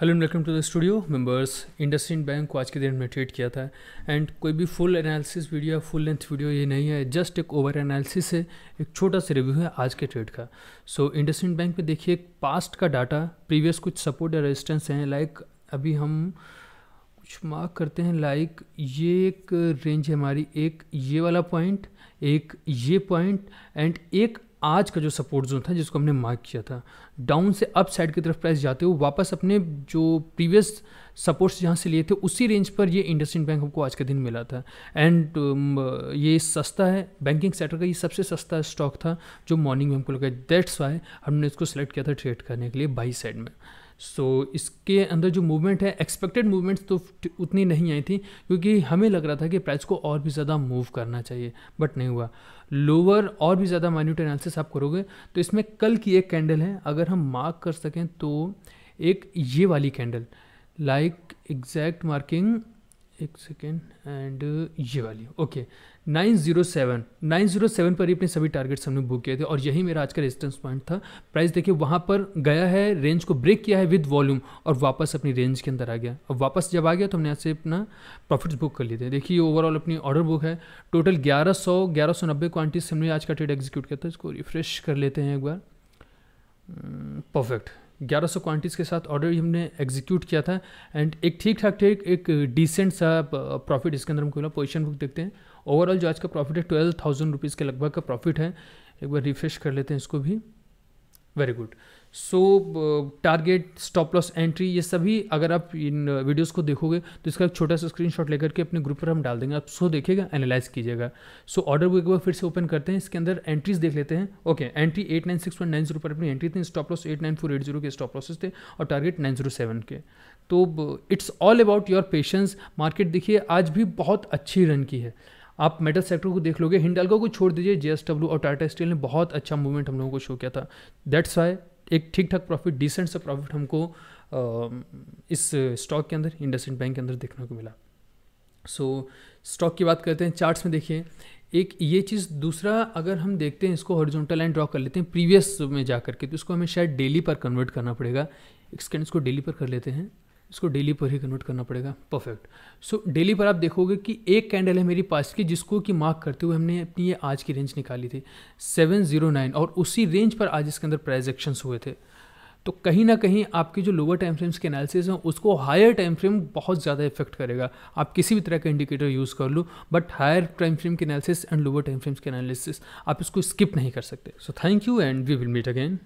hello and welcome to the studio members इंड bank को आज के दिन में ट्रेड किया था एंड कोई भी फुल एनालिसिस वीडियो या फुल लेंथ वीडियो ये नहीं है जस्ट एक ओवर एनालिसिस है एक छोटा सा रिव्यू है आज के ट्रेड का सो इंडस्ट्रिंड बैंक में देखिए पास्ट का डाटा प्रीवियस कुछ सपोर्ट या रेजिस्टेंस हैं लाइक अभी हम कुछ मार्क करते हैं लाइक ये एक रेंज है हमारी एक ये वाला पॉइंट एक ये पॉइंट एंड एक आज का जो सपोर्ट जोन था जिसको हमने मार्क किया था डाउन से अप साइड की तरफ प्राइस जाते हुए वापस अपने जो प्रीवियस सपोर्ट्स जहाँ से लिए थे उसी रेंज पर ये इंडस्ट्रिंड बैंक हमको आज के दिन मिला था एंड um, ये सस्ता है बैंकिंग सेक्टर का ये सबसे सस्ता स्टॉक था जो मॉर्निंग में हमको लगा दैट्स वाई हमने इसको सेलेक्ट किया था ट्रेड करने के लिए बाई साइड में सो so, इसके अंदर जो मूवमेंट है एक्सपेक्टेड मूवमेंट्स तो उतनी नहीं आई थी क्योंकि हमें लग रहा था कि प्राइस को और भी ज़्यादा मूव करना चाहिए बट नहीं हुआ लोअर और भी ज़्यादा माइन्यूट एनालिसिस आप करोगे तो इसमें कल की एक कैंडल है अगर हम मार्क कर सकें तो एक ये वाली कैंडल लाइक एग्जैक्ट मार्किंग एक सेकेंड एंड uh, ये वाली okay nine zero seven nine zero seven पर ही अपने सभी टारगेट्स हमने बुक किए थे और यही मेरा आज का रेजिस्टेंस पॉइंट था प्राइस देखिए वहाँ पर गया है रेंज को ब्रेक किया है विद वॉल्यूम और वापस अपनी रेंज के अंदर आ गया और वापस जब आ गया तो हमने यहाँ से अपना प्रॉफिट्स बुक कर लिए थे देखिए ओवरऑल अपनी ऑर्डर बुक है टोटल ग्यारह सौ ग्यारह सौ नब्बे क्वान्टिटी हमने आज का ट्रेड एग्जीक्यूट किया था इसको रिफ्रेश कर लेते हैं एक बार परफेक्ट hmm, ग्यारह सौ क्वान्टिटीज़ के साथ ऑर्डर हमने एग्जीक्यूट किया था एंड एक ठीक ठाक ठीक एक डिसेंट सा प्रॉफिट इसके अंदर हमको मिला पोजिशन बुक देखते हैं ओवरऑल जो आज का प्रॉफिट है ट्वेल्व थाउजेंड रुपीज़ के लगभग का प्रॉफिट है एक बार रिफ्रेश कर लेते हैं इसको भी very good so target stop loss entry ये सभी अगर आप इन वीडियोस uh, को देखोगे तो इसका एक छोटा सा स्क्रीनशॉट लेकर के अपने ग्रुप पर हम डाल देंगे आप सो देखिएगा एनालाइज कीजिएगा सो ऑर्डर बुक एक बार फिर से ओपन करते हैं इसके अंदर एंट्रीज देख लेते हैं okay entry at nine six one nine zero पर अपनी एंट्री थी stop loss at nine four eight zero के स्टॉप लॉसेस थे और टारगेट नाइन जीरो सेवन के तो it's all about your patience market देखिए आज भी बहुत अच्छी रन की है आप मेटल सेक्टर को देख लोगे हिंडालको को छोड़ दीजिए जे और टाटा स्टील ने बहुत अच्छा मूवमेंट हम लोगों को शो किया था दैट्स वाई एक ठीक ठाक प्रॉफिट डिसेंट सा प्रॉफिट हमको इस स्टॉक के अंदर इंडसेंट बैंक के अंदर देखने को मिला सो so, स्टॉक की बात करते हैं चार्ट्स में देखिए एक ये चीज़ दूसरा अगर हम देखते हैं इसको हॉरिजॉन्टल लाइन ड्रॉ कर लेते हैं प्रीवियस में जा करके तो इसको हमें शायद डेली पर कन्वर्ट करना पड़ेगा इसके इसको डेली पर कर लेते हैं इसको डेली पर ही कन्वर्ट करना पड़ेगा परफेक्ट सो डेली पर आप देखोगे कि एक कैंडल है मेरी पास की जिसको कि मार्क करते हुए हमने अपनी ये आज की रेंज निकाली थी सेवन जीरो नाइन और उसी रेंज पर आज इसके अंदर प्राइज एक्शंस हुए थे तो कहीं ना कहीं आपके जो लोअर टाइम फ्रेम्स के एनालिसिस हैं उसको हायर टाइम फ्रेम बहुत ज़्यादा इफेक्ट करेगा आप किसी भी तरह का इंडिकेटर यूज़ कर लो बट हायर टाइम फ्रेम के analysis and lower time frames के एनालिसिस आप इसको स्किप नहीं कर सकते so thank you and we will meet again